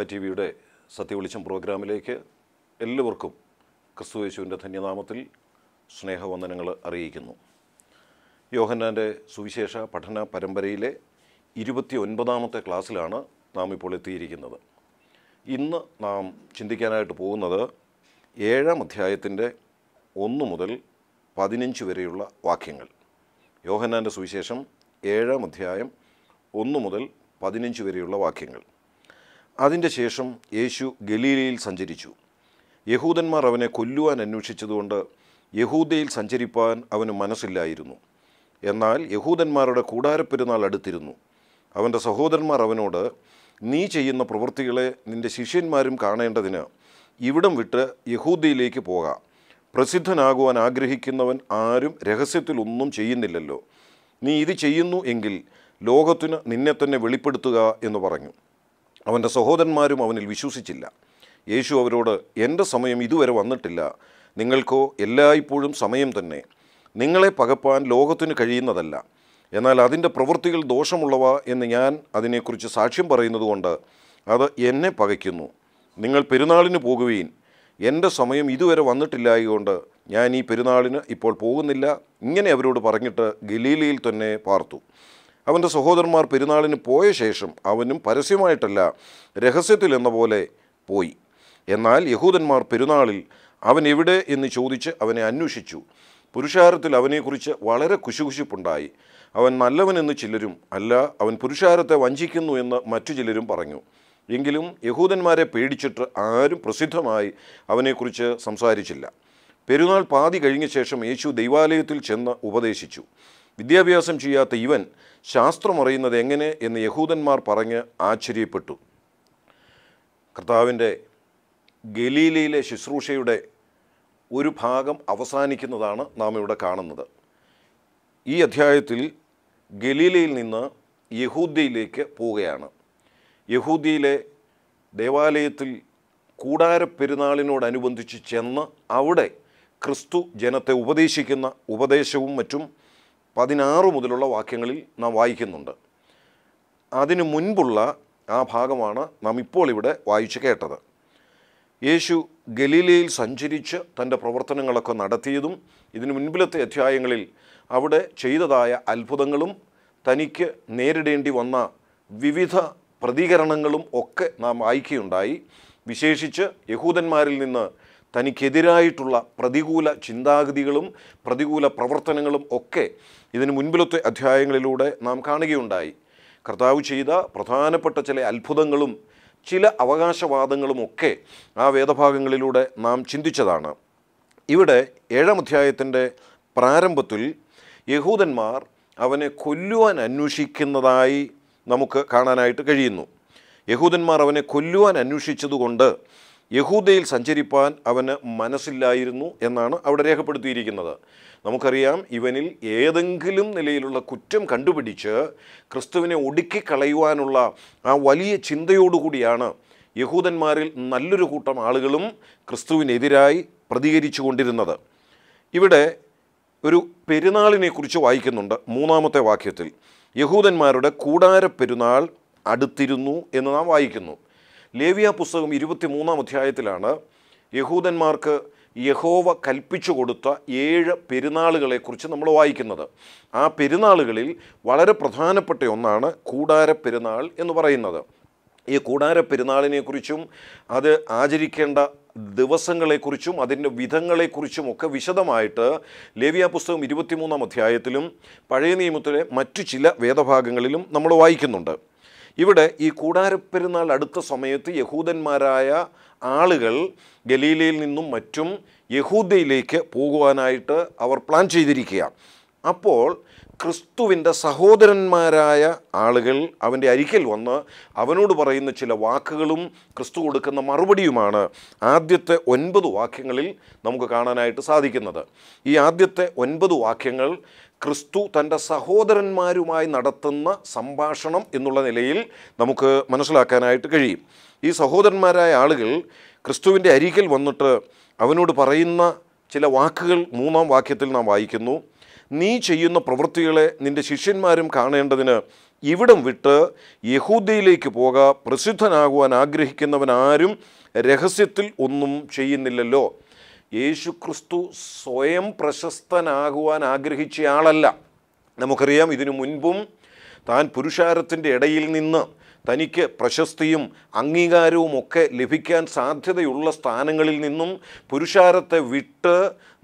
alpha T വിയുടെ സത്യവെളിച്ചം പ്രോഗ്രാമിലേക്ക് എല്ലാവർക്കും ക്രിസ്തു യേശുവിൻ്റെ ധന്യനാമത്തിൽ സ്നേഹവന്ദനങ്ങൾ അറിയിക്കുന്നു യോഹന്നാൻ്റെ സുവിശേഷ പഠന പരമ്പരയിലെ ഇരുപത്തി ഒൻപതാമത്തെ ക്ലാസ്സിലാണ് നാം ഇപ്പോൾ എത്തിയിരിക്കുന്നത് ഇന്ന് നാം ചിന്തിക്കാനായിട്ട് പോകുന്നത് ഏഴാം അധ്യായത്തിൻ്റെ ഒന്ന് മുതൽ പതിനഞ്ച് വരെയുള്ള വാക്യങ്ങൾ യോഹന്നാൻ്റെ സുവിശേഷം ഏഴാം അധ്യായം ഒന്ന് മുതൽ പതിനഞ്ച് വരെയുള്ള വാക്യങ്ങൾ അതിൻ്റെ ശേഷം യേശു ഗലീലയിൽ സഞ്ചരിച്ചു യഹൂദന്മാർ അവനെ കൊല്ലുവാൻ അന്വേഷിച്ചതുകൊണ്ട് യഹൂദയിൽ സഞ്ചരിപ്പാൻ അവന് മനസ്സില്ലായിരുന്നു എന്നാൽ യഹൂദന്മാരുടെ കൂടാരപ്പെരുന്നാൾ അടുത്തിരുന്നു അവൻ്റെ സഹോദരന്മാർ അവനോട് നീ ചെയ്യുന്ന പ്രവൃത്തികളെ നിൻ്റെ ശിഷ്യന്മാരും കാണേണ്ടതിന് ഇവിടം വിട്ട് യഹൂദിയിലേക്ക് പോകാം പ്രസിദ്ധനാകുവാൻ ആഗ്രഹിക്കുന്നവൻ ആരും രഹസ്യത്തിൽ ഒന്നും ചെയ്യുന്നില്ലല്ലോ നീ ഇത് ചെയ്യുന്നു എങ്കിൽ ലോകത്തിന് നിന്നെ തന്നെ വെളിപ്പെടുത്തുക എന്ന് പറഞ്ഞു അവൻ്റെ സഹോദരന്മാരും അവനിൽ വിശ്വസിച്ചില്ല യേശു അവരോട് എൻ്റെ സമയം ഇതുവരെ വന്നിട്ടില്ല നിങ്ങൾക്കോ എല്ലായ്പ്പോഴും സമയം തന്നെ നിങ്ങളെ പകപ്പാൻ ലോകത്തിന് കഴിയുന്നതല്ല എന്നാൽ അതിൻ്റെ പ്രവൃത്തികൾ ദോഷമുള്ളവ എന്ന് ഞാൻ അതിനെക്കുറിച്ച് സാക്ഷ്യം പറയുന്നതുകൊണ്ട് അത് എന്നെ പകയ്ക്കുന്നു നിങ്ങൾ പെരുന്നാളിന് പോകുകയും എൻ്റെ സമയം ഇതുവരെ വന്നിട്ടില്ലായതുകൊണ്ട് ഞാൻ ഈ പെരുന്നാളിന് ഇപ്പോൾ പോകുന്നില്ല ഇങ്ങനെ അവരോട് പറഞ്ഞിട്ട് ഗലീലയിൽ തന്നെ പാർത്തു അവൻ്റെ സഹോദരന്മാർ പെരുന്നാളിന് പോയ ശേഷം അവനും പരസ്യമായിട്ടല്ല രഹസ്യത്തിൽ എന്ന പോലെ പോയി എന്നാൽ യഹൂദന്മാർ പെരുന്നാളിൽ അവൻ എവിടെ എന്ന് ചോദിച്ച് അവനെ അന്വേഷിച്ചു പുരുഷാരത്തിൽ അവനെക്കുറിച്ച് വളരെ കുശുകുശിപ്പുണ്ടായി അവൻ നല്ലവനെന്ന് ചിലരും അല്ല അവൻ പുരുഷാരത്തെ വഞ്ചിക്കുന്നു എന്ന് മറ്റു ചിലരും പറഞ്ഞു എങ്കിലും യഹൂദന്മാരെ പേടിച്ചിട്ട് ആരും പ്രസിദ്ധമായി അവനെക്കുറിച്ച് സംസാരിച്ചില്ല പെരുന്നാൾ പാതി കഴിഞ്ഞ ശേഷം യേശു ദൈവാലയത്തിൽ ചെന്ന് ഉപദേശിച്ചു വിദ്യാഭ്യാസം ചെയ്യാത്ത ഇവൻ ശാസ്ത്രം അറിയുന്നത് എങ്ങനെ എന്ന് യഹൂദന്മാർ പറഞ്ഞ് ആശ്ചര്യപ്പെട്ടു കർത്താവിൻ്റെ ഗലീലയിലെ ശുശ്രൂഷയുടെ ഒരു ഭാഗം അവസാനിക്കുന്നതാണ് നാം ഇവിടെ കാണുന്നത് ഈ അധ്യായത്തിൽ ഗലീലയിൽ നിന്ന് യഹൂദിയിലേക്ക് പോവുകയാണ് യഹൂദിയിലെ ദേവാലയത്തിൽ കൂടാര പെരുന്നാളിനോടനുബന്ധിച്ച് ചെന്ന് അവിടെ ക്രിസ്തു ജനത്തെ ഉപദേശിക്കുന്ന ഉപദേശവും മറ്റും പതിനാറ് മുതലുള്ള വാക്യങ്ങളിൽ നാം വായിക്കുന്നുണ്ട് അതിനു മുൻപുള്ള ആ ഭാഗമാണ് നാം ഇപ്പോൾ ഇവിടെ വായിച്ച് കേട്ടത് യേശു ഗലീലയിൽ സഞ്ചരിച്ച് തൻ്റെ പ്രവർത്തനങ്ങളൊക്കെ നടത്തിയതും ഇതിനു മുൻപിലത്തെ അധ്യായങ്ങളിൽ അവിടെ ചെയ്തതായ അത്ഭുതങ്ങളും തനിക്ക് നേരിടേണ്ടി വന്ന വിവിധ പ്രതികരണങ്ങളും ഒക്കെ നാം വായിക്കുകയുണ്ടായി വിശേഷിച്ച് യഹൂദന്മാരിൽ നിന്ന് തനിക്കെതിരായിട്ടുള്ള പ്രതികൂല ചിന്താഗതികളും പ്രതികൂല പ്രവർത്തനങ്ങളും ഒക്കെ ഇതിന് മുൻപിലത്തെ അധ്യായങ്ങളിലൂടെ നാം കാണുകയുണ്ടായി കർത്താവ് ചെയ്ത പ്രധാനപ്പെട്ട ചില അത്ഭുതങ്ങളും ചില അവകാശവാദങ്ങളുമൊക്കെ ആ വേദഭാഗങ്ങളിലൂടെ നാം ചിന്തിച്ചതാണ് ഇവിടെ ഏഴാം അധ്യായത്തിൻ്റെ പ്രാരംഭത്തിൽ യഹൂദന്മാർ അവനെ കൊല്ലുവാൻ അന്വേഷിക്കുന്നതായി നമുക്ക് കാണാനായിട്ട് കഴിയുന്നു യഹൂദന്മാർ അവനെ കൊല്ലുവാൻ അന്വേഷിച്ചതുകൊണ്ട് യഹൂദയിൽ സഞ്ചരിപ്പാൻ അവന് മനസ്സില്ലായിരുന്നു എന്നാണ് അവിടെ രേഖപ്പെടുത്തിയിരിക്കുന്നത് നമുക്കറിയാം ഇവനിൽ ഏതെങ്കിലും നിലയിലുള്ള കുറ്റം കണ്ടുപിടിച്ച് ക്രിസ്തുവിനെ ഒടുക്കിക്കളയുവാനുള്ള ആ വലിയ ചിന്തയോടുകൂടിയാണ് യഹൂദന്മാരിൽ നല്ലൊരു കൂട്ടം ആളുകളും ക്രിസ്തുവിനെതിരായി പ്രതികരിച്ചു കൊണ്ടിരുന്നത് ഇവിടെ ഒരു പെരുന്നാളിനെക്കുറിച്ച് വായിക്കുന്നുണ്ട് മൂന്നാമത്തെ വാക്യത്തിൽ യഹൂദന്മാരുടെ കൂടാര പെരുന്നാൾ അടുത്തിരുന്നു എന്ന് നാം വായിക്കുന്നു ലേവിയ പുസ്തകം ഇരുപത്തിമൂന്നാം അധ്യായത്തിലാണ് യഹൂദന്മാർക്ക് യഹോവ കൽപ്പിച്ചു കൊടുത്ത ഏഴ് പെരുന്നാളുകളെക്കുറിച്ച് നമ്മൾ വായിക്കുന്നത് ആ പെരുന്നാളുകളിൽ വളരെ പ്രധാനപ്പെട്ട ഒന്നാണ് കൂടാര പെരുന്നാൾ എന്ന് പറയുന്നത് ഈ കൂടാര പെരുന്നാളിനെക്കുറിച്ചും അത് ആചരിക്കേണ്ട ദിവസങ്ങളെക്കുറിച്ചും അതിൻ്റെ വിധങ്ങളെക്കുറിച്ചും ഒക്കെ വിശദമായിട്ട് ലേവിയ പുസ്തകം ഇരുപത്തിമൂന്നാം അധ്യായത്തിലും പഴയ നിയമത്തിലെ മറ്റു ചില വേദഭാഗങ്ങളിലും നമ്മൾ വായിക്കുന്നുണ്ട് ഇവിടെ ഈ കൂടാരപ്പെരുന്നാൾ അടുത്ത സമയത്ത് യഹൂദന്മാരായ ആളുകൾ ഗലീലയിൽ നിന്നും മറ്റും യഹൂദയിലേക്ക് പോകുവാനായിട്ട് അവർ പ്ലാൻ ചെയ്തിരിക്കുക അപ്പോൾ ക്രിസ്തുവിൻ്റെ സഹോദരന്മാരായ ആളുകൾ അവൻ്റെ അരികിൽ വന്ന് അവനോട് പറയുന്ന ചില വാക്കുകളും ക്രിസ്തു കൊടുക്കുന്ന മറുപടിയുമാണ് ആദ്യത്തെ ഒൻപത് വാക്യങ്ങളിൽ നമുക്ക് കാണാനായിട്ട് സാധിക്കുന്നത് ഈ ആദ്യത്തെ ഒൻപത് വാക്യങ്ങൾ ക്രിസ്തു തൻ്റെ സഹോദരന്മാരുമായി നടത്തുന്ന സംഭാഷണം എന്നുള്ള നിലയിൽ നമുക്ക് മനസ്സിലാക്കാനായിട്ട് കഴിയും ഈ സഹോദരന്മാരായ ആളുകൾ ക്രിസ്തുവിൻ്റെ അരികിൽ വന്നിട്ട് അവനോട് പറയുന്ന ചില വാക്കുകൾ മൂന്നാം വാക്യത്തിൽ നാം വായിക്കുന്നു നീ ചെയ്യുന്ന പ്രവൃത്തികളെ നിൻ്റെ ശിഷ്യന്മാരും കാണേണ്ടതിന് ഇവിടം വിട്ട് യഹൂദയിലേക്ക് പോകാൻ പ്രസിദ്ധനാകുവാൻ ആഗ്രഹിക്കുന്നവനാരും രഹസ്യത്തിൽ ഒന്നും ചെയ്യുന്നില്ലല്ലോ യേശുക്രിസ്തു സ്വയം പ്രശസ്തനാകുവാൻ ആഗ്രഹിച്ചയാളല്ല നമുക്കറിയാം ഇതിനു മുൻപും താൻ പുരുഷാരത്തിൻ്റെ ഇടയിൽ നിന്ന് തനിക്ക് പ്രശസ്തിയും അംഗീകാരവും ഒക്കെ ലഭിക്കാൻ സാധ്യതയുള്ള സ്ഥാനങ്ങളിൽ നിന്നും പുരുഷാരത്തെ വിട്ട്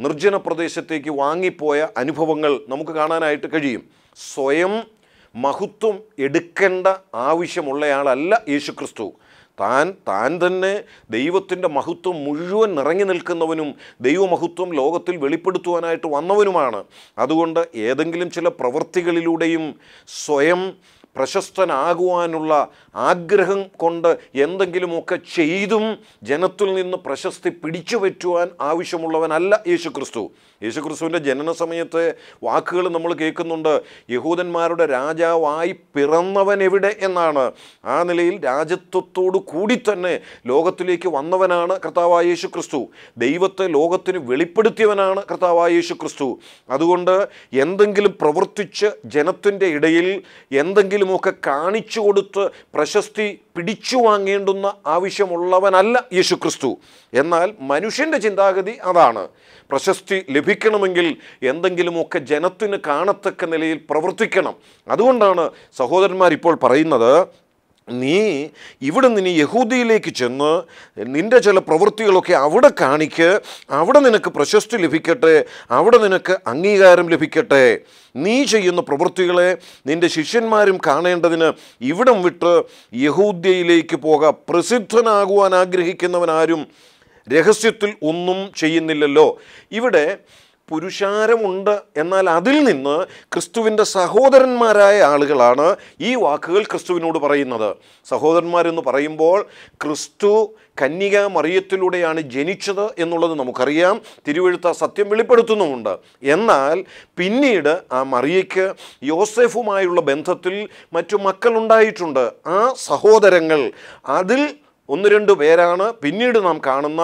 നിർജ്ജന പ്രദേശത്തേക്ക് വാങ്ങിപ്പോയ അനുഭവങ്ങൾ നമുക്ക് കാണാനായിട്ട് കഴിയും സ്വയം മഹത്വം എടുക്കേണ്ട ആവശ്യമുള്ളയാളല്ല യേശുക്രിസ്തു താൻ താൻ തന്നെ ദൈവത്തിൻ്റെ മഹത്വം മുഴുവൻ നിറങ്ങി നിൽക്കുന്നവനും ദൈവമഹത്വം ലോകത്തിൽ വെളിപ്പെടുത്തുവാനായിട്ട് വന്നവനുമാണ് അതുകൊണ്ട് ഏതെങ്കിലും ചില പ്രവൃത്തികളിലൂടെയും സ്വയം പ്രശസ്തനാകുവാനുള്ള ആഗ്രഹം കൊണ്ട് എന്തെങ്കിലുമൊക്കെ ചെയ്തും ജനത്തിൽ നിന്ന് പ്രശസ്തി പിടിച്ചു പറ്റുവാൻ ആവശ്യമുള്ളവനല്ല യേശുക്രിസ്തു യേശുക്രിസ്തുവിൻ്റെ ജനന സമയത്ത് വാക്കുകൾ നമ്മൾ കേൾക്കുന്നുണ്ട് യഹൂദന്മാരുടെ രാജാവായി പിറന്നവൻ എവിടെ എന്നാണ് ആ നിലയിൽ രാജ്യത്വത്തോടു കൂടി തന്നെ ലോകത്തിലേക്ക് വന്നവനാണ് കർത്താവായ യേശുക്രിസ്തു ദൈവത്തെ ലോകത്തിന് വെളിപ്പെടുത്തിയവനാണ് കർത്താവായ യേശുക്രിസ്തു അതുകൊണ്ട് എന്തെങ്കിലും പ്രവർത്തിച്ച് ജനത്തിൻ്റെ ഇടയിൽ എന്തെങ്കിലും രീതിയിലുമൊക്കെ കാണിച്ചു കൊടുത്ത് പ്രശസ്തി പിടിച്ചു വാങ്ങേണ്ടുന്ന ആവശ്യമുള്ളവനല്ല യേശുക്രിസ്തു എന്നാൽ മനുഷ്യൻ്റെ ചിന്താഗതി അതാണ് പ്രശസ്തി ലഭിക്കണമെങ്കിൽ എന്തെങ്കിലുമൊക്കെ ജനത്തിന് കാണത്തക്ക നിലയിൽ പ്രവർത്തിക്കണം അതുകൊണ്ടാണ് സഹോദരന്മാരിപ്പോൾ പറയുന്നത് നീ ഇവിടെ നീ യഹൂദിയിലേക്ക് ചെന്ന് നിൻ്റെ ചില പ്രവൃത്തികളൊക്കെ അവിടെ കാണിക്ക് അവിടെ നിനക്ക് പ്രശസ്തി ലഭിക്കട്ടെ അവിടെ നിനക്ക് അംഗീകാരം ലഭിക്കട്ടെ നീ ചെയ്യുന്ന പ്രവൃത്തികളെ നിൻ്റെ ശിഷ്യന്മാരും കാണേണ്ടതിന് ഇവിടം വിട്ട് യഹൂദ്യയിലേക്ക് പോക പ്രസിദ്ധനാകുവാൻ ആഗ്രഹിക്കുന്നവനാരും രഹസ്യത്തിൽ ഒന്നും ചെയ്യുന്നില്ലല്ലോ ഇവിടെ പുരുഷാരമുണ്ട് എന്നാൽ അതിൽ നിന്ന് ക്രിസ്തുവിൻ്റെ സഹോദരന്മാരായ ആളുകളാണ് ഈ വാക്കുകൾ ക്രിസ്തുവിനോട് പറയുന്നത് സഹോദരന്മാരെന്ന് പറയുമ്പോൾ ക്രിസ്തു കന്യക മറിയത്തിലൂടെയാണ് ജനിച്ചത് എന്നുള്ളത് നമുക്കറിയാം തിരുവഴുത്ത സത്യം വെളിപ്പെടുത്തുന്നുമുണ്ട് എന്നാൽ പിന്നീട് ആ മറിയയ്ക്ക് യോസെഫുമായുള്ള ബന്ധത്തിൽ മറ്റു മക്കളുണ്ടായിട്ടുണ്ട് ആ സഹോദരങ്ങൾ അതിൽ ഒന്ന് രണ്ട് പേരാണ് പിന്നീട് നാം കാണുന്ന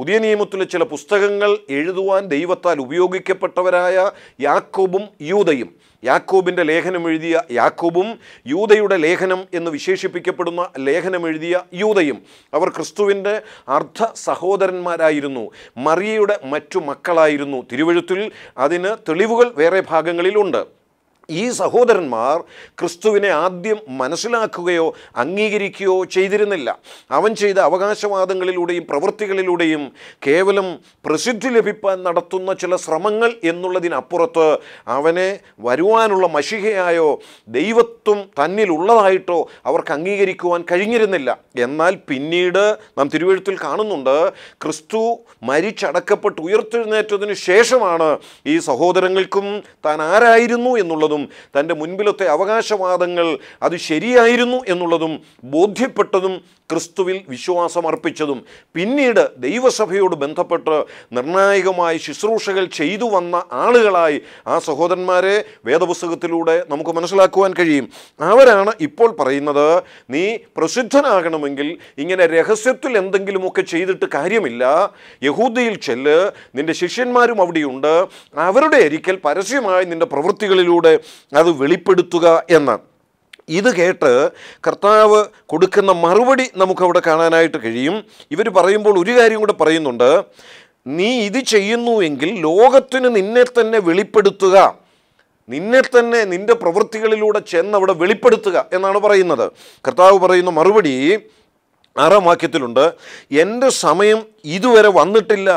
പുതിയ നിയമത്തിലെ ചില പുസ്തകങ്ങൾ എഴുതുവാൻ ദൈവത്താൽ ഉപയോഗിക്കപ്പെട്ടവരായ യാക്കോബും യൂതയും യാക്കോബിൻ്റെ ലേഖനം എഴുതിയ യാക്കോബും യൂതയുടെ ലേഖനം എന്ന് വിശേഷിപ്പിക്കപ്പെടുന്ന ലേഖനം എഴുതിയ യൂതയും അവർ ക്രിസ്തുവിൻ്റെ അർദ്ധ സഹോദരന്മാരായിരുന്നു മറിയയുടെ മറ്റു മക്കളായിരുന്നു തിരുവഴുത്തിൽ അതിന് തെളിവുകൾ വേറെ ഭാഗങ്ങളിലുണ്ട് ഈ സഹോദരന്മാർ ക്രിസ്തുവിനെ ആദ്യം മനസ്സിലാക്കുകയോ അംഗീകരിക്കുകയോ ചെയ്തിരുന്നില്ല അവൻ ചെയ്ത അവകാശവാദങ്ങളിലൂടെയും പ്രവൃത്തികളിലൂടെയും കേവലം പ്രസിദ്ധി ലഭിപ്പാൻ നടത്തുന്ന ചില ശ്രമങ്ങൾ എന്നുള്ളതിനപ്പുറത്ത് അവനെ വരുവാനുള്ള മഷികയായോ ദൈവത്വം തന്നിലുള്ളതായിട്ടോ അവർക്ക് അംഗീകരിക്കുവാൻ കഴിഞ്ഞിരുന്നില്ല എന്നാൽ പിന്നീട് നാം തിരുവഴുത്തിൽ കാണുന്നുണ്ട് ക്രിസ്തു മരിച്ചടക്കപ്പെട്ട് ഉയർത്തെഴുന്നേറ്റതിന് ശേഷമാണ് ഈ സഹോദരങ്ങൾക്കും താൻ ആരായിരുന്നു എന്നുള്ളതും എന്നുള്ളതും തൻ്റെ മുൻപിലത്തെ അവകാശവാദങ്ങൾ അത് ശരിയായിരുന്നു എന്നുള്ളതും ബോധ്യപ്പെട്ടതും ക്രിസ്തുവിൽ വിശ്വാസമർപ്പിച്ചതും പിന്നീട് ദൈവസഭയോട് ബന്ധപ്പെട്ട് നിർണായകമായ ശുശ്രൂഷകൾ ചെയ്തു വന്ന ആളുകളായി ആ സഹോദരന്മാരെ വേദപുസ്തകത്തിലൂടെ നമുക്ക് മനസ്സിലാക്കുവാൻ കഴിയും അവരാണ് ഇപ്പോൾ പറയുന്നത് നീ പ്രസിദ്ധനാകണമെങ്കിൽ ഇങ്ങനെ രഹസ്യത്തിൽ എന്തെങ്കിലുമൊക്കെ ചെയ്തിട്ട് കാര്യമില്ല യഹൂദിയിൽ ചെല്ല് നിൻ്റെ ശിഷ്യന്മാരും അവിടെയുണ്ട് അവരുടെ അരിക്കൽ പരസ്യമായി നിൻ്റെ പ്രവൃത്തികളിലൂടെ അത് വെളിപ്പെടുത്തുക എന്ന് ഇത് കേട്ട് കർത്താവ് കൊടുക്കുന്ന മറുപടി നമുക്കവിടെ കാണാനായിട്ട് കഴിയും ഇവർ പറയുമ്പോൾ ഒരു കാര്യം കൂടെ പറയുന്നുണ്ട് നീ ഇത് ചെയ്യുന്നുവെങ്കിൽ ലോകത്തിന് നിന്നെ തന്നെ വെളിപ്പെടുത്തുക നിന്നെ തന്നെ നിൻ്റെ പ്രവൃത്തികളിലൂടെ അവിടെ വെളിപ്പെടുത്തുക എന്നാണ് പറയുന്നത് കർത്താവ് പറയുന്ന മറുപടി ആറാം വാക്യത്തിലുണ്ട് എൻ്റെ സമയം ഇതുവരെ വന്നിട്ടില്ല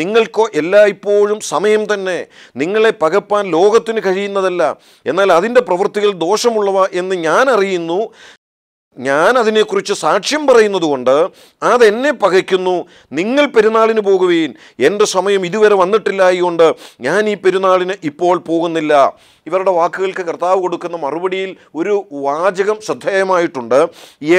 നിങ്ങൾക്കോ എല്ലായ്പ്പോഴും സമയം തന്നെ നിങ്ങളെ പകപ്പാൻ ലോകത്തിന് കഴിയുന്നതല്ല എന്നാൽ അതിൻ്റെ പ്രവൃത്തികൾ ദോഷമുള്ളവ എന്ന് ഞാൻ അറിയുന്നു ഞാൻ അതിനെക്കുറിച്ച് സാക്ഷ്യം പറയുന്നതുകൊണ്ട് അതെന്നെ പകയ്ക്കുന്നു നിങ്ങൾ പെരുന്നാളിന് പോകുകയും എൻ്റെ സമയം ഇതുവരെ വന്നിട്ടില്ലായി കൊണ്ട് ഞാൻ ഈ പെരുന്നാളിന് ഇപ്പോൾ പോകുന്നില്ല ഇവരുടെ വാക്കുകൾക്ക് കർത്താവ് കൊടുക്കുന്ന മറുപടിയിൽ ഒരു വാചകം ശ്രദ്ധേയമായിട്ടുണ്ട്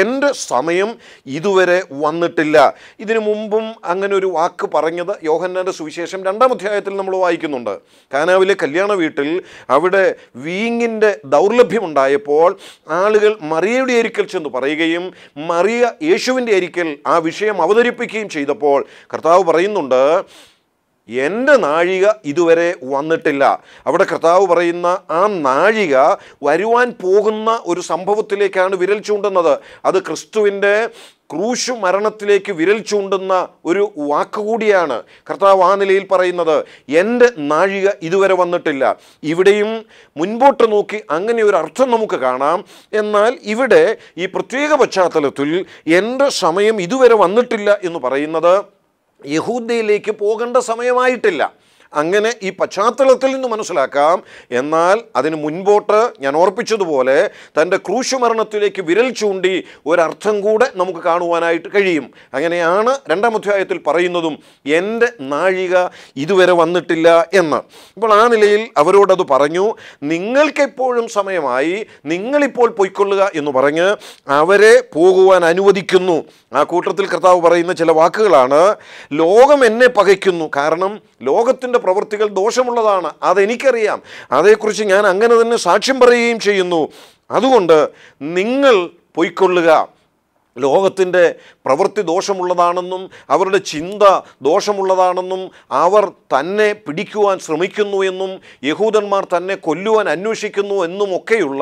എൻ്റെ സമയം ഇതുവരെ വന്നിട്ടില്ല ഇതിനു മുമ്പും അങ്ങനെ ഒരു വാക്ക് പറഞ്ഞത് യോഹന്നാൻ്റെ സുവിശേഷം രണ്ടാം അധ്യായത്തിൽ നമ്മൾ വായിക്കുന്നുണ്ട് കാനാവിലെ കല്യാണ വീട്ടിൽ അവിടെ വീങ്ങിൻ്റെ ദൗർലഭ്യമുണ്ടായപ്പോൾ ആളുകൾ മറിയയുടെ അരിക്കൽ ചെന്ന് പറയുകയും മറിയ യേശുവിൻ്റെ അരിക്കൽ ആ വിഷയം അവതരിപ്പിക്കുകയും ചെയ്തപ്പോൾ കർത്താവ് പറയുന്നുണ്ട് എൻ്റെ നാഴിക ഇതുവരെ വന്നിട്ടില്ല അവിടെ കർത്താവ് പറയുന്ന ആ നാഴിക വരുവാൻ പോകുന്ന ഒരു സംഭവത്തിലേക്കാണ് വിരൽ ചൂണ്ടുന്നത് അത് ക്രിസ്തുവിൻ്റെ ക്രൂശു മരണത്തിലേക്ക് വിരൽ ചൂണ്ടുന്ന ഒരു വാക്കുകൂടിയാണ് കർത്താവ് ആ നിലയിൽ പറയുന്നത് എൻ്റെ നാഴിക ഇതുവരെ വന്നിട്ടില്ല ഇവിടെയും മുൻപോട്ട് നോക്കി അങ്ങനെ ഒരു അർത്ഥം നമുക്ക് കാണാം എന്നാൽ ഇവിടെ ഈ പ്രത്യേക പശ്ചാത്തലത്തിൽ എൻ്റെ സമയം ഇതുവരെ വന്നിട്ടില്ല എന്ന് പറയുന്നത് യഹൂദയിലേക്ക് പോകേണ്ട സമയമായിട്ടില്ല അങ്ങനെ ഈ പശ്ചാത്തലത്തിൽ നിന്ന് മനസ്സിലാക്കാം എന്നാൽ അതിന് മുൻപോട്ട് ഞാൻ ഓർപ്പിച്ചതുപോലെ തൻ്റെ ക്രൂശുമരണത്തിലേക്ക് വിരൽ ചൂണ്ടി ഒരർത്ഥം കൂടെ നമുക്ക് കാണുവാനായിട്ട് കഴിയും അങ്ങനെയാണ് രണ്ടാം അധ്യായത്തിൽ പറയുന്നതും എൻ്റെ നാഴിക ഇതുവരെ വന്നിട്ടില്ല എന്ന് അപ്പോൾ ആ നിലയിൽ അവരോടത് പറഞ്ഞു നിങ്ങൾക്കെപ്പോഴും സമയമായി നിങ്ങളിപ്പോൾ പൊയ്ക്കൊള്ളുക എന്ന് പറഞ്ഞ് അവരെ പോകുവാൻ അനുവദിക്കുന്നു ആ കൂട്ടത്തിൽ കർത്താവ് പറയുന്ന ചില വാക്കുകളാണ് ലോകം എന്നെ പകയ്ക്കുന്നു കാരണം ലോകത്തിൻ്റെ എൻ്റെ പ്രവൃത്തികൾ ദോഷമുള്ളതാണ് അതെനിക്കറിയാം അതേക്കുറിച്ച് ഞാൻ അങ്ങനെ തന്നെ സാക്ഷ്യം പറയുകയും ചെയ്യുന്നു അതുകൊണ്ട് നിങ്ങൾ പൊയ്ക്കൊള്ളുക ലോകത്തിൻ്റെ പ്രവൃത്തി ദോഷമുള്ളതാണെന്നും അവരുടെ ചിന്ത ദോഷമുള്ളതാണെന്നും അവർ തന്നെ പിടിക്കുവാൻ ശ്രമിക്കുന്നു എന്നും യഹൂദന്മാർ തന്നെ കൊല്ലുവാൻ അന്വേഷിക്കുന്നു എന്നുമൊക്കെയുള്ള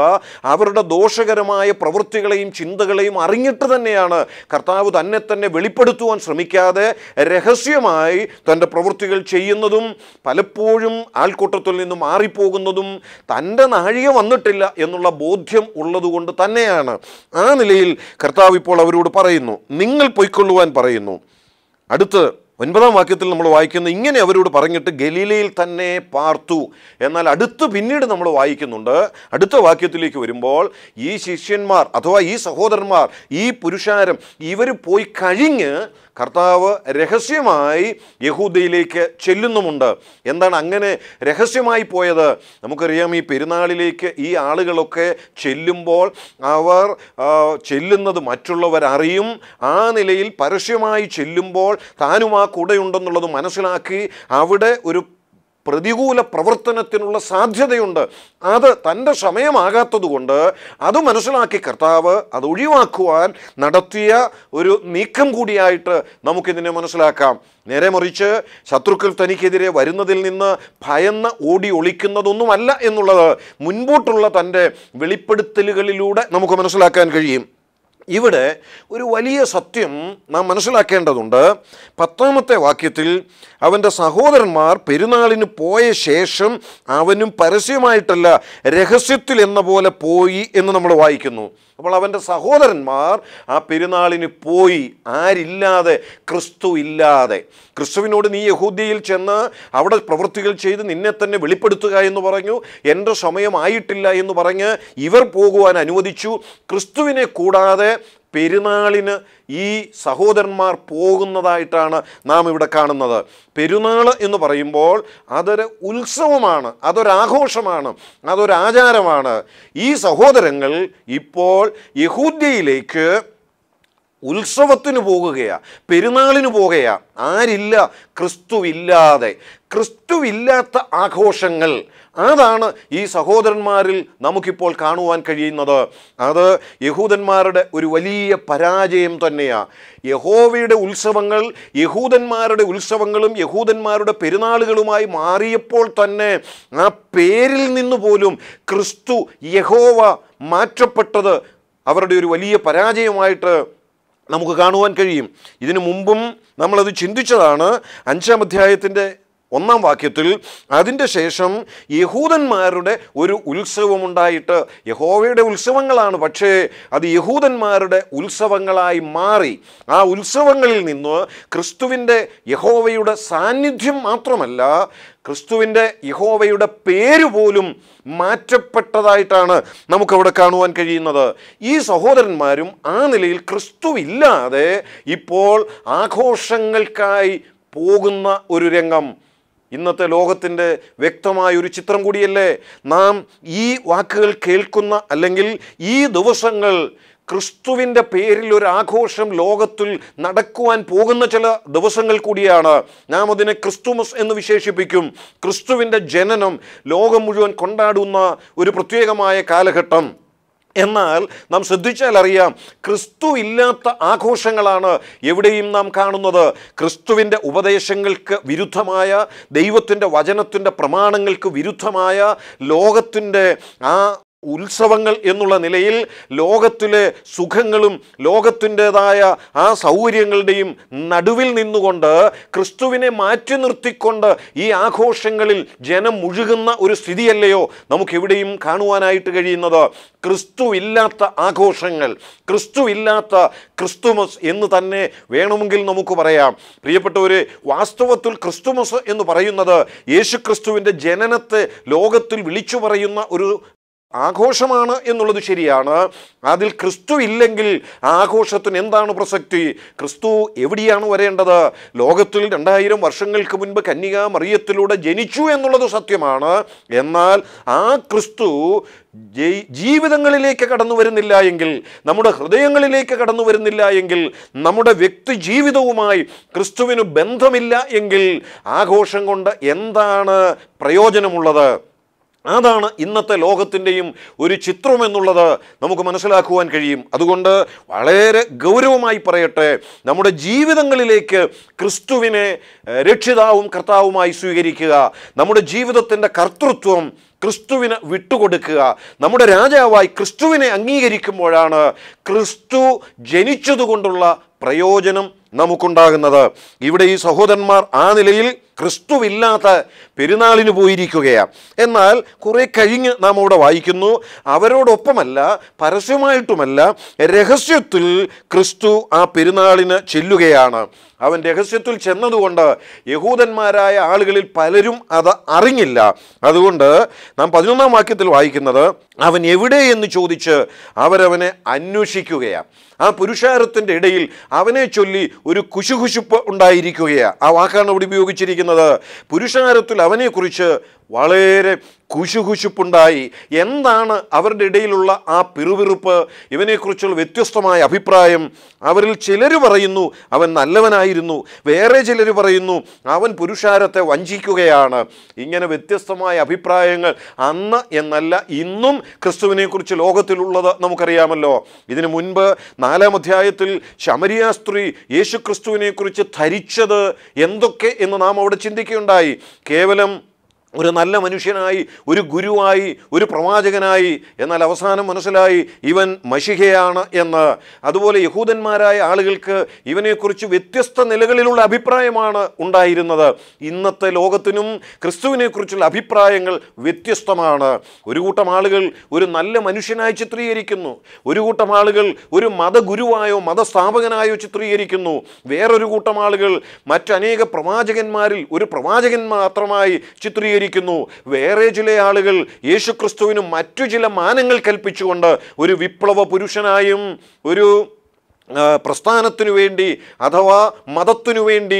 അവരുടെ ദോഷകരമായ പ്രവൃത്തികളെയും ചിന്തകളെയും അറിഞ്ഞിട്ട് തന്നെയാണ് കർത്താവ് തന്നെ തന്നെ വെളിപ്പെടുത്തുവാൻ ശ്രമിക്കാതെ രഹസ്യമായി തൻ്റെ പ്രവൃത്തികൾ ചെയ്യുന്നതും പലപ്പോഴും ആൾക്കൂട്ടത്തിൽ നിന്നും മാറിപ്പോകുന്നതും തൻ്റെ നാഴിക വന്നിട്ടില്ല എന്നുള്ള ബോധ്യം ഉള്ളതുകൊണ്ട് തന്നെയാണ് ആ നിലയിൽ കർത്താവ് ഇപ്പോൾ അവരോട് പറയുന്നു നിങ്ങൾ പൊയ്ക്കൊള്ളുവാൻ പറയുന്നു അടുത്ത് ഒൻപതാം വാക്യത്തിൽ നമ്മൾ വായിക്കുന്നത് ഇങ്ങനെ അവരോട് പറഞ്ഞിട്ട് ഗലീലയിൽ തന്നെ പാർത്തു എന്നാൽ അടുത്ത് പിന്നീട് നമ്മൾ വായിക്കുന്നുണ്ട് അടുത്ത വാക്യത്തിലേക്ക് വരുമ്പോൾ ഈ ശിഷ്യന്മാർ അഥവാ ഈ സഹോദരന്മാർ ഈ പുരുഷാരം ഇവർ പോയി കഴിഞ്ഞ് കർത്താവ് രഹസ്യമായി യഹൂദയിലേക്ക് ചെല്ലുന്നുമുണ്ട് എന്താണ് അങ്ങനെ രഹസ്യമായി പോയത് നമുക്കറിയാം ഈ പെരുന്നാളിലേക്ക് ഈ ആളുകളൊക്കെ ചെല്ലുമ്പോൾ അവർ ചെല്ലുന്നത് മറ്റുള്ളവരറിയും ആ നിലയിൽ പരസ്യമായി ചെല്ലുമ്പോൾ താനും ആ കൂടെയുണ്ടെന്നുള്ളത് മനസ്സിലാക്കി അവിടെ ഒരു പ്രതികൂല പ്രവർത്തനത്തിനുള്ള സാധ്യതയുണ്ട് അത് തൻ്റെ സമയമാകാത്തതുകൊണ്ട് അത് മനസ്സിലാക്കി കർത്താവ് അത് ഒഴിവാക്കുവാൻ നടത്തിയ ഒരു നീക്കം കൂടിയായിട്ട് നമുക്കിതിനെ മനസ്സിലാക്കാം നേരെ മറിച്ച് ശത്രുക്കൾ തനിക്കെതിരെ വരുന്നതിൽ നിന്ന് ഭയന്ന് ഓടി ഒളിക്കുന്നതൊന്നുമല്ല എന്നുള്ളത് മുൻപോട്ടുള്ള തൻ്റെ വെളിപ്പെടുത്തലുകളിലൂടെ നമുക്ക് മനസ്സിലാക്കാൻ കഴിയും ഇവിടെ ഒരു വലിയ സത്യം നാം മനസ്സിലാക്കേണ്ടതുണ്ട് പത്താമത്തെ വാക്യത്തിൽ അവൻ്റെ സഹോദരന്മാർ പെരുന്നാളിന് പോയ ശേഷം അവനും പരസ്യമായിട്ടല്ല രഹസ്യത്തിൽ എന്ന പോലെ പോയി എന്ന് നമ്മൾ വായിക്കുന്നു അപ്പോൾ അവൻ്റെ സഹോദരന്മാർ ആ പെരുന്നാളിന് പോയി ആരില്ലാതെ ക്രിസ്തു ഇല്ലാതെ ക്രിസ്തുവിനോട് നീ യഹൂദിയയിൽ ചെന്ന് അവിടെ പ്രവൃത്തികൾ ചെയ്ത് നിന്നെ തന്നെ വെളിപ്പെടുത്തുക എന്ന് പറഞ്ഞു എൻ്റെ സമയമായിട്ടില്ല എന്ന് പറഞ്ഞ് ഇവർ പോകുവാൻ അനുവദിച്ചു ക്രിസ്തുവിനെ കൂടാതെ പെരുന്നാളിന് ഈ സഹോദരന്മാർ പോകുന്നതായിട്ടാണ് നാം ഇവിടെ കാണുന്നത് പെരുന്നാൾ എന്ന് പറയുമ്പോൾ അതൊരു ഉത്സവമാണ് അതൊരാഘോഷമാണ് അതൊരാചാരമാണ് ഈ സഹോദരങ്ങൾ ഇപ്പോൾ യഹൂദ്യയിലേക്ക് ഉത്സവത്തിന് പോകുകയാ പെരുന്നാളിന് പോകുകയാ ആരില്ല ക്രിസ്തുവില്ലാതെ ക്രിസ്തുവില്ലാത്ത ആഘോഷങ്ങൾ അതാണ് ഈ സഹോദരന്മാരിൽ നമുക്കിപ്പോൾ കാണുവാൻ കഴിയുന്നത് അത് യഹൂദന്മാരുടെ ഒരു വലിയ പരാജയം തന്നെയാണ് യഹോവയുടെ ഉത്സവങ്ങൾ യഹൂദന്മാരുടെ ഉത്സവങ്ങളും യഹൂദന്മാരുടെ പെരുന്നാളുകളുമായി മാറിയപ്പോൾ തന്നെ ആ പേരിൽ നിന്ന് പോലും ക്രിസ്തു യഹോവ മാറ്റപ്പെട്ടത് അവരുടെ ഒരു വലിയ പരാജയമായിട്ട് നമുക്ക് കാണുവാൻ കഴിയും ഇതിനു മുമ്പും നമ്മളത് ചിന്തിച്ചതാണ് അഞ്ചാം അധ്യായത്തിൻ്റെ ഒന്നാം വാക്യത്തിൽ അതിൻ്റെ ശേഷം യഹൂദന്മാരുടെ ഒരു ഉത്സവമുണ്ടായിട്ട് യഹോവയുടെ ഉത്സവങ്ങളാണ് പക്ഷേ അത് യഹൂദന്മാരുടെ ഉത്സവങ്ങളായി മാറി ആ ഉത്സവങ്ങളിൽ നിന്ന് ക്രിസ്തുവിൻ്റെ യഹോവയുടെ സാന്നിധ്യം മാത്രമല്ല ക്രിസ്തുവിൻ്റെ യഹോവയുടെ പേര് പോലും മാറ്റപ്പെട്ടതായിട്ടാണ് നമുക്കവിടെ കാണുവാൻ കഴിയുന്നത് ഈ സഹോദരന്മാരും ആ നിലയിൽ ക്രിസ്തുവില്ലാതെ ഇപ്പോൾ ആഘോഷങ്ങൾക്കായി പോകുന്ന ഒരു രംഗം ഇന്നത്തെ ലോകത്തിൻ്റെ വ്യക്തമായ ഒരു ചിത്രം കൂടിയല്ലേ നാം ഈ വാക്കുകൾ കേൾക്കുന്ന അല്ലെങ്കിൽ ഈ ദിവസങ്ങൾ ക്രിസ്തുവിൻ്റെ പേരിൽ ഒരു ആഘോഷം ലോകത്തിൽ നടക്കുവാൻ പോകുന്ന ചില ദിവസങ്ങൾ കൂടിയാണ് നാം അതിനെ ക്രിസ്തുമസ് എന്ന് വിശേഷിപ്പിക്കും ക്രിസ്തുവിൻ്റെ ജനനം ലോകം മുഴുവൻ കൊണ്ടാടുന്ന ഒരു പ്രത്യേകമായ കാലഘട്ടം എന്നാൽ നാം ശ്രദ്ധിച്ചാൽ അറിയാം ക്രിസ്തു ഇല്ലാത്ത ആഘോഷങ്ങളാണ് എവിടെയും നാം കാണുന്നത് ക്രിസ്തുവിൻ്റെ ഉപദേശങ്ങൾക്ക് വിരുദ്ധമായ ദൈവത്തിൻ്റെ വചനത്തിൻ്റെ പ്രമാണങ്ങൾക്ക് വിരുദ്ധമായ ലോകത്തിൻ്റെ ആ ഉത്സവങ്ങൾ എന്നുള്ള നിലയിൽ ലോകത്തിലെ സുഖങ്ങളും ലോകത്തിൻ്റെതായ ആ സൗകര്യങ്ങളുടെയും നടുവിൽ നിന്നുകൊണ്ട് ക്രിസ്തുവിനെ മാറ്റി നിർത്തിക്കൊണ്ട് ഈ ആഘോഷങ്ങളിൽ ജനം മുഴുകുന്ന ഒരു സ്ഥിതിയല്ലയോ നമുക്കെവിടെയും കാണുവാനായിട്ട് കഴിയുന്നത് ക്രിസ്തു ഇല്ലാത്ത ആഘോഷങ്ങൾ ക്രിസ്തു ഇല്ലാത്ത ക്രിസ്തുമസ് എന്ന് തന്നെ വേണമെങ്കിൽ നമുക്ക് പറയാം പ്രിയപ്പെട്ടവരെ വാസ്തവത്തിൽ ക്രിസ്തുമസ് എന്ന് പറയുന്നത് യേശുക്രിസ്തുവിൻ്റെ ജനനത്തെ ലോകത്തിൽ വിളിച്ചു പറയുന്ന ഒരു ആഘോഷമാണ് എന്നുള്ളത് ശരിയാണ് അതിൽ ക്രിസ്തു ഇല്ലെങ്കിൽ ആഘോഷത്തിന് എന്താണ് പ്രസക്തി ക്രിസ്തു എവിടെയാണ് വരേണ്ടത് ലോകത്തിൽ രണ്ടായിരം വർഷങ്ങൾക്ക് മുൻപ് കന്യക മറിയത്തിലൂടെ ജനിച്ചു എന്നുള്ളത് സത്യമാണ് എന്നാൽ ആ ക്രിസ്തു ജീവിതങ്ങളിലേക്ക് കടന്നു വരുന്നില്ല എങ്കിൽ നമ്മുടെ ഹൃദയങ്ങളിലേക്ക് കടന്നു വരുന്നില്ല എങ്കിൽ നമ്മുടെ വ്യക്തി ജീവിതവുമായി ക്രിസ്തുവിന് ബന്ധമില്ല എങ്കിൽ ആഘോഷം കൊണ്ട് എന്താണ് പ്രയോജനമുള്ളത് അതാണ് ഇന്നത്തെ ലോകത്തിൻ്റെയും ഒരു ചിത്രം എന്നുള്ളത് നമുക്ക് മനസ്സിലാക്കുവാൻ കഴിയും അതുകൊണ്ട് വളരെ ഗൗരവമായി പറയട്ടെ നമ്മുടെ ജീവിതങ്ങളിലേക്ക് ക്രിസ്തുവിനെ രക്ഷിതാവും കർത്താവുമായി സ്വീകരിക്കുക നമ്മുടെ ജീവിതത്തിൻ്റെ കർത്തൃത്വം ക്രിസ്തുവിന് വിട്ടുകൊടുക്കുക നമ്മുടെ രാജാവായി ക്രിസ്തുവിനെ അംഗീകരിക്കുമ്പോഴാണ് ക്രിസ്തു ജനിച്ചതുകൊണ്ടുള്ള പ്രയോജനം നമുക്കുണ്ടാകുന്നത് ഇവിടെ ഈ സഹോദരന്മാർ ആ നിലയിൽ ക്രിസ്തുവില്ലാത്ത പെരുന്നാളിന് പോയിരിക്കുകയാണ് എന്നാൽ കുറേ കഴിഞ്ഞ് നാം അവിടെ വായിക്കുന്നു അവരോടൊപ്പമല്ല പരസ്യമായിട്ടുമല്ല രഹസ്യത്തിൽ ക്രിസ്തു ആ പെരുന്നാളിന് ചെല്ലുകയാണ് അവൻ രഹസ്യത്തിൽ ചെന്നതുകൊണ്ട് യഹൂദന്മാരായ ആളുകളിൽ പലരും അത് അറിഞ്ഞില്ല അതുകൊണ്ട് നാം പതിനൊന്നാം വാക്യത്തിൽ വായിക്കുന്നത് അവൻ എവിടെ എന്ന് ചോദിച്ച് അവരവനെ അന്വേഷിക്കുകയാണ് ആ പുരുഷാരത്തിൻ്റെ ഇടയിൽ അവനെ ചൊല്ലി ഒരു കുശുകുശുപ്പ് ഉണ്ടായിരിക്കുകയാണ് ആ വാക്കാണ് അവിടെ ഉപയോഗിച്ചിരിക്കുന്നത് പുരുഷാരത്തിൽ അവനെക്കുറിച്ച് വളരെ കുശുകുശുപ്പുണ്ടായി എന്താണ് അവരുടെ ഇടയിലുള്ള ആ പിറുവിറുപ്പ് ഇവനെക്കുറിച്ചുള്ള വ്യത്യസ്തമായ അഭിപ്രായം അവരിൽ ചിലർ പറയുന്നു അവൻ നല്ലവനായിരുന്നു വേറെ ചിലർ പറയുന്നു അവൻ പുരുഷാരത്തെ വഞ്ചിക്കുകയാണ് ഇങ്ങനെ വ്യത്യസ്തമായ അഭിപ്രായങ്ങൾ അന്ന് എന്നല്ല ഇന്നും ക്രിസ്തുവിനെക്കുറിച്ച് ലോകത്തിലുള്ളത് നമുക്കറിയാമല്ലോ ഇതിനു മുൻപ് നാലാം അധ്യായത്തിൽ ശമരിയ സ്ത്രീ യേശു ക്രിസ്തുവിനെക്കുറിച്ച് ധരിച്ചത് എന്തൊക്കെ എന്ന് നാം അവിടെ ചിന്തിക്കുകയുണ്ടായി കേവലം ഒരു നല്ല മനുഷ്യനായി ഒരു ഗുരുവായി ഒരു പ്രവാചകനായി എന്നാൽ അവസാനം മനസ്സിലായി ഇവൻ മഷിഹയാണ് എന്ന് അതുപോലെ യഹൂദന്മാരായ ആളുകൾക്ക് ഇവനെക്കുറിച്ച് വ്യത്യസ്ത നിലകളിലുള്ള അഭിപ്രായമാണ് ഉണ്ടായിരുന്നത് ഇന്നത്തെ ലോകത്തിനും ക്രിസ്തുവിനെക്കുറിച്ചുള്ള അഭിപ്രായങ്ങൾ വ്യത്യസ്തമാണ് ഒരു കൂട്ടം ആളുകൾ ഒരു നല്ല മനുഷ്യനായി ചിത്രീകരിക്കുന്നു ഒരു കൂട്ടം ആളുകൾ ഒരു മതഗുരുവായോ മതസ്ഥാപകനായോ ചിത്രീകരിക്കുന്നു വേറൊരു കൂട്ടം ആളുകൾ മറ്റനേക പ്രവാചകന്മാരിൽ ഒരു പ്രവാചകൻ മാത്രമായി ചിത്രീകരിക്കുന്നു നൽകിയിരിക്കുന്നു വേറെ ചില ആളുകൾ യേശുക്രിസ്തുവിനും മറ്റു ചില മാനങ്ങൾ കൽപ്പിച്ചുകൊണ്ട് ഒരു വിപ്ലവ പുരുഷനായും ഒരു പ്രസ്ഥാനത്തിനു വേണ്ടി അഥവാ മതത്തിനു വേണ്ടി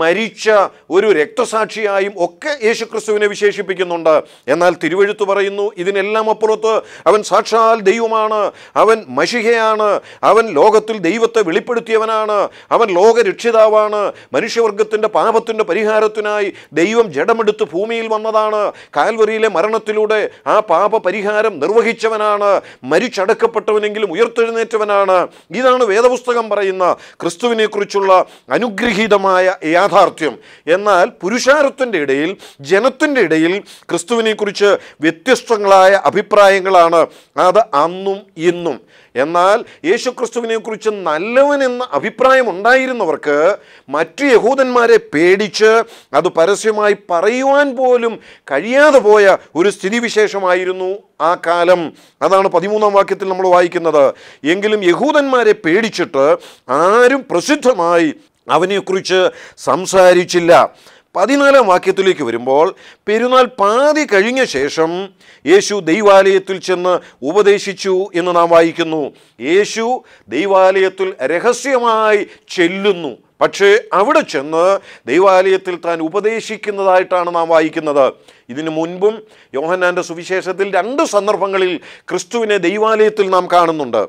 മരിച്ച ഒരു രക്തസാക്ഷിയായും ഒക്കെ യേശുക്രിസ്തുവിനെ വിശേഷിപ്പിക്കുന്നുണ്ട് എന്നാൽ തിരുവഴുത്ത് പറയുന്നു ഇതിനെല്ലാം അപ്പുറത്ത് അവൻ സാക്ഷാൽ ദൈവമാണ് അവൻ മഷികയാണ് അവൻ ലോകത്തിൽ ദൈവത്തെ വെളിപ്പെടുത്തിയവനാണ് അവൻ ലോകരക്ഷിതാവാണ് മനുഷ്യവർഗത്തിൻ്റെ പാപത്തിൻ്റെ പരിഹാരത്തിനായി ദൈവം ജഡമെടുത്ത് ഭൂമിയിൽ വന്നതാണ് കാൽവറിയിലെ മരണത്തിലൂടെ ആ പാപ പരിഹാരം നിർവഹിച്ചവനാണ് മരിച്ചടക്കപ്പെട്ടവനെങ്കിലും ഉയർത്തെഴുന്നേറ്റവനാണ് ഇതാണ് വേദ വേദപുസ്തകം പറയുന്ന ക്രിസ്തുവിനെക്കുറിച്ചുള്ള അനുഗ്രഹീതമായ യാഥാർത്ഥ്യം എന്നാൽ പുരുഷാരത്വൻ്റെ ഇടയിൽ ജനത്തിൻ്റെ ഇടയിൽ ക്രിസ്തുവിനെക്കുറിച്ച് വ്യത്യസ്തങ്ങളായ അഭിപ്രായങ്ങളാണ് അത് അന്നും ഇന്നും എന്നാൽ യേശുക്രിസ്തുവിനെക്കുറിച്ച് നല്ലവൻ എന്ന അഭിപ്രായം ഉണ്ടായിരുന്നവർക്ക് മറ്റു യഹൂദന്മാരെ പേടിച്ച് അത് പരസ്യമായി പറയുവാൻ പോലും കഴിയാതെ പോയ ഒരു സ്ഥിതിവിശേഷമായിരുന്നു ആ കാലം അതാണ് പതിമൂന്നാം വാക്യത്തിൽ നമ്മൾ വായിക്കുന്നത് എങ്കിലും യഹൂദന്മാരെ പേടിച്ചിട്ട് ആരും പ്രസിദ്ധമായി അവനെക്കുറിച്ച് സംസാരിച്ചില്ല പതിനാലാം വാക്യത്തിലേക്ക് വരുമ്പോൾ പെരുന്നാൾ പാതി കഴിഞ്ഞ ശേഷം യേശു ദൈവാലയത്തിൽ ചെന്ന് ഉപദേശിച്ചു എന്ന് നാം വായിക്കുന്നു യേശു ദൈവാലയത്തിൽ രഹസ്യമായി ചെല്ലുന്നു പക്ഷേ അവിടെ ചെന്ന് ദൈവാലയത്തിൽ താൻ ഉപദേശിക്കുന്നതായിട്ടാണ് നാം വായിക്കുന്നത് ഇതിനു മുൻപും യോഹന്നാൻ്റെ സുവിശേഷത്തിൽ രണ്ട് സന്ദർഭങ്ങളിൽ ക്രിസ്തുവിനെ ദൈവാലയത്തിൽ നാം കാണുന്നുണ്ട്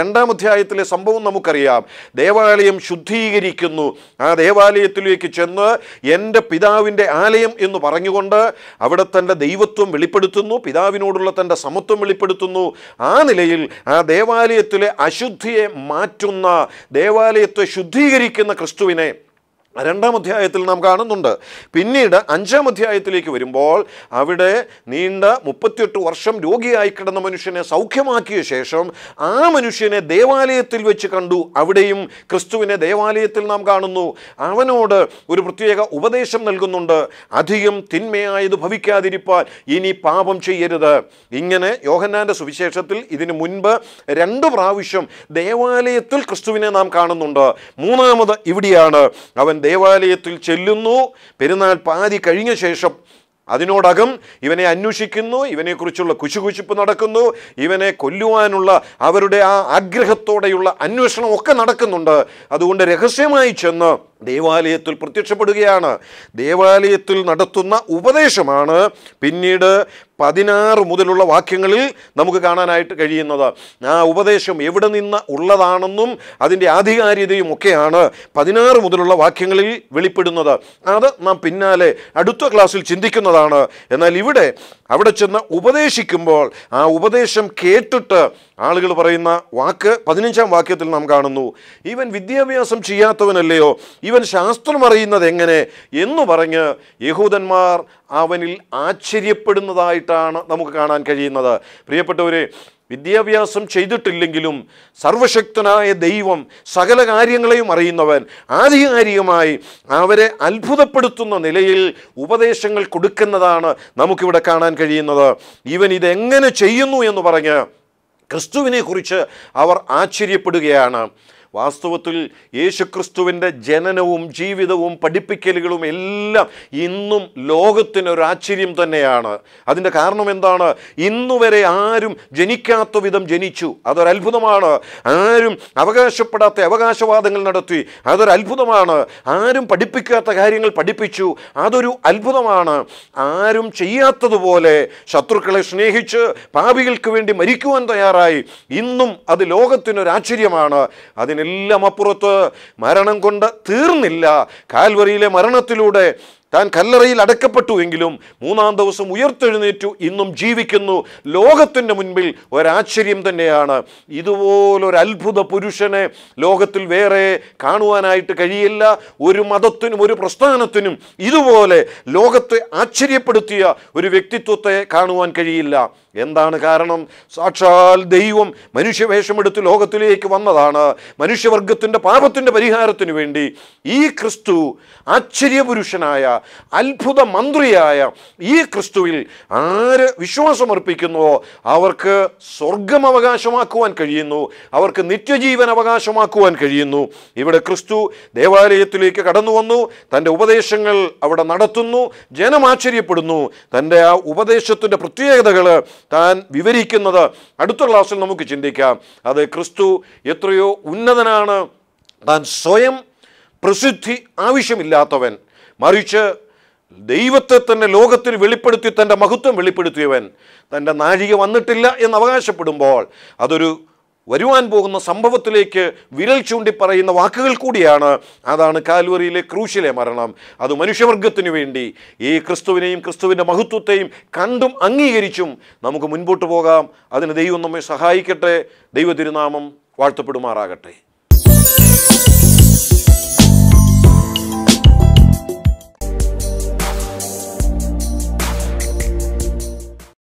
രണ്ടാം അധ്യായത്തിലെ സംഭവം നമുക്കറിയാം ദേവാലയം ശുദ്ധീകരിക്കുന്നു ആ ദേവാലയത്തിലേക്ക് ചെന്ന് എൻ്റെ പിതാവിൻ്റെ ആലയം എന്ന് പറഞ്ഞുകൊണ്ട് അവിടെ തൻ്റെ ദൈവത്വം വെളിപ്പെടുത്തുന്നു പിതാവിനോടുള്ള തൻ്റെ സമത്വം വെളിപ്പെടുത്തുന്നു ആ നിലയിൽ ആ ദേവാലയത്തിലെ അശുദ്ധിയെ മാറ്റുന്ന ദേവാലയത്തെ ശുദ്ധീകരിക്കുന്ന ക്രിസ്തുവിനെ രണ്ടാം അധ്യായത്തിൽ നാം കാണുന്നുണ്ട് പിന്നീട് അഞ്ചാം അധ്യായത്തിലേക്ക് വരുമ്പോൾ അവിടെ നീണ്ട മുപ്പത്തിയെട്ട് വർഷം രോഗിയായി കിടന്ന മനുഷ്യനെ സൗഖ്യമാക്കിയ ശേഷം ആ മനുഷ്യനെ ദേവാലയത്തിൽ വെച്ച് കണ്ടു അവിടെയും ക്രിസ്തുവിനെ ദേവാലയത്തിൽ നാം കാണുന്നു അവനോട് ഒരു പ്രത്യേക ഉപദേശം നൽകുന്നുണ്ട് അധികം തിന്മയായത് ഭവിക്കാതിരിപ്പാൽ ഇനി പാപം ചെയ്യരുത് ഇങ്ങനെ യോഹന്നാൻ്റെ സുവിശേഷത്തിൽ ഇതിനു മുൻപ് രണ്ട് പ്രാവശ്യം ദേവാലയത്തിൽ ക്രിസ്തുവിനെ നാം കാണുന്നുണ്ട് മൂന്നാമത് ഇവിടെയാണ് അവൻ ദേവാലയത്തിൽ ചെല്ലുന്നു പെരുന്നാൾ പാതി കഴിഞ്ഞ ശേഷം അതിനോടകം ഇവനെ അന്വേഷിക്കുന്നു ഇവനെക്കുറിച്ചുള്ള കുശുകുശിപ്പ് നടക്കുന്നു ഇവനെ കൊല്ലുവാനുള്ള അവരുടെ ആ ആഗ്രഹത്തോടെയുള്ള അന്വേഷണം ഒക്കെ നടക്കുന്നുണ്ട് അതുകൊണ്ട് രഹസ്യമായി ചെന്ന് ദേവാലയത്തിൽ പ്രത്യക്ഷപ്പെടുകയാണ് ദേവാലയത്തിൽ നടത്തുന്ന ഉപദേശമാണ് പിന്നീട് പതിനാറ് മുതലുള്ള വാക്യങ്ങളിൽ നമുക്ക് കാണാനായിട്ട് കഴിയുന്നത് ആ ഉപദേശം എവിടെ നിന്ന് ഉള്ളതാണെന്നും അതിൻ്റെ ആധികാരികതയും ഒക്കെയാണ് പതിനാറ് മുതലുള്ള വാക്യങ്ങളിൽ വെളിപ്പെടുന്നത് അത് നാം പിന്നാലെ അടുത്ത ക്ലാസ്സിൽ ചിന്തിക്കുന്നതാണ് എന്നാൽ ഇവിടെ അവിടെ ചെന്ന് ഉപദേശിക്കുമ്പോൾ ആ ഉപദേശം കേട്ടിട്ട് ആളുകൾ പറയുന്ന വാക്ക് പതിനഞ്ചാം വാക്യത്തിൽ നാം കാണുന്നു ഇവൻ വിദ്യാഭ്യാസം ചെയ്യാത്തവനല്ലയോ ഇവൻ ശാസ്ത്രം അറിയുന്നത് എങ്ങനെ എന്ന് പറഞ്ഞ് യഹൂദന്മാർ അവനിൽ ആശ്ചര്യപ്പെടുന്നതായി ആയിട്ടാണ് നമുക്ക് കാണാൻ കഴിയുന്നത് പ്രിയപ്പെട്ടവരെ വിദ്യാഭ്യാസം ചെയ്തിട്ടില്ലെങ്കിലും സർവശക്തനായ ദൈവം സകല കാര്യങ്ങളെയും അറിയുന്നവൻ ആധികാരികമായി അവരെ അത്ഭുതപ്പെടുത്തുന്ന നിലയിൽ ഉപദേശങ്ങൾ കൊടുക്കുന്നതാണ് നമുക്കിവിടെ കാണാൻ കഴിയുന്നത് ഇവൻ ഇതെങ്ങനെ ചെയ്യുന്നു എന്ന് പറഞ്ഞ് ക്രിസ്തുവിനെക്കുറിച്ച് അവർ ആശ്ചര്യപ്പെടുകയാണ് വാസ്തവത്തിൽ യേശുക്രിസ്തുവിൻ്റെ ജനനവും ജീവിതവും പഠിപ്പിക്കലുകളും എല്ലാം ഇന്നും ലോകത്തിനൊരാശ്ചര്യം തന്നെയാണ് അതിൻ്റെ കാരണം എന്താണ് ഇന്നുവരെ ആരും ജനിക്കാത്ത വിധം ജനിച്ചു അതൊരത്ഭുതമാണ് ആരും അവകാശപ്പെടാത്ത അവകാശവാദങ്ങൾ നടത്തി അതൊരത്ഭുതമാണ് ആരും പഠിപ്പിക്കാത്ത കാര്യങ്ങൾ പഠിപ്പിച്ചു അതൊരു അത്ഭുതമാണ് ആരും ചെയ്യാത്തതുപോലെ ശത്രുക്കളെ സ്നേഹിച്ച് പാപികൾക്ക് വേണ്ടി മരിക്കുവാൻ തയ്യാറായി ഇന്നും അത് ലോകത്തിനൊരാശ്ചര്യമാണ് അതിന് അതിനെല്ലാം അപ്പുറത്ത് മരണം കൊണ്ട് തീർന്നില്ല കാൽവറിയിലെ മരണത്തിലൂടെ താൻ കല്ലറയിൽ അടക്കപ്പെട്ടു എങ്കിലും മൂന്നാം ദിവസം ഉയർത്തെഴുന്നേറ്റു ഇന്നും ജീവിക്കുന്നു ലോകത്തിൻ്റെ മുൻപിൽ ഒരാശ്ചര്യം തന്നെയാണ് ഇതുപോലൊരു അത്ഭുത പുരുഷനെ ലോകത്തിൽ വേറെ കാണുവാനായിട്ട് കഴിയില്ല ഒരു മതത്തിനും ഒരു പ്രസ്ഥാനത്തിനും ഇതുപോലെ ലോകത്തെ ആശ്ചര്യപ്പെടുത്തിയ ഒരു വ്യക്തിത്വത്തെ കാണുവാൻ കഴിയില്ല എന്താണ് കാരണം സാക്ഷാൽ ദൈവം മനുഷ്യവേഷമെടുത്ത് ലോകത്തിലേക്ക് വന്നതാണ് മനുഷ്യവർഗത്തിൻ്റെ പാപത്തിൻ്റെ പരിഹാരത്തിന് വേണ്ടി ഈ ക്രിസ്തു ആശ്ചര്യപുരുഷനായ അത്ഭുത മന്ത്രിയായ ഈ ക്രിസ്തുവിൽ ആര് വിശ്വാസമർപ്പിക്കുന്നുവോ അവർക്ക് സ്വർഗം അവകാശമാക്കുവാൻ കഴിയുന്നു അവർക്ക് നിത്യജീവൻ അവകാശമാക്കുവാൻ കഴിയുന്നു ഇവിടെ ക്രിസ്തു ദേവാലയത്തിലേക്ക് കടന്നു വന്നു തൻ്റെ ഉപദേശങ്ങൾ അവിടെ നടത്തുന്നു ജനമാശ്ചര്യപ്പെടുന്നു തൻ്റെ ആ ഉപദേശത്തിൻ്റെ പ്രത്യേകതകൾ താൻ വിവരിക്കുന്നത് അടുത്ത ക്ലാസ്സിൽ നമുക്ക് ചിന്തിക്കാം അത് ക്രിസ്തു എത്രയോ ഉന്നതനാണ് താൻ സ്വയം പ്രസിദ്ധി ആവശ്യമില്ലാത്തവൻ മറിച്ച് ദൈവത്തെ തന്നെ ലോകത്തിൽ വെളിപ്പെടുത്തി തൻ്റെ മഹത്വം വെളിപ്പെടുത്തിയവൻ തൻ്റെ നാഴിക വന്നിട്ടില്ല എന്ന് അവകാശപ്പെടുമ്പോൾ അതൊരു വരുവാൻ പോകുന്ന സംഭവത്തിലേക്ക് വിരൽ ചൂണ്ടി പറയുന്ന വാക്കുകൾ കൂടിയാണ് അതാണ് കാൽവറിയിലെ ക്രൂശിലെ മരണം അത് മനുഷ്യവർഗത്തിനു വേണ്ടി ഈ ക്രിസ്തുവിനെയും ക്രിസ്തുവിൻ്റെ മഹത്വത്തെയും കണ്ടും അംഗീകരിച്ചും നമുക്ക് മുൻപോട്ട് പോകാം അതിന് ദൈവം നമ്മെ സഹായിക്കട്ടെ ദൈവതിരുനാമം വാഴ്ത്തപ്പെടുമാറാകട്ടെ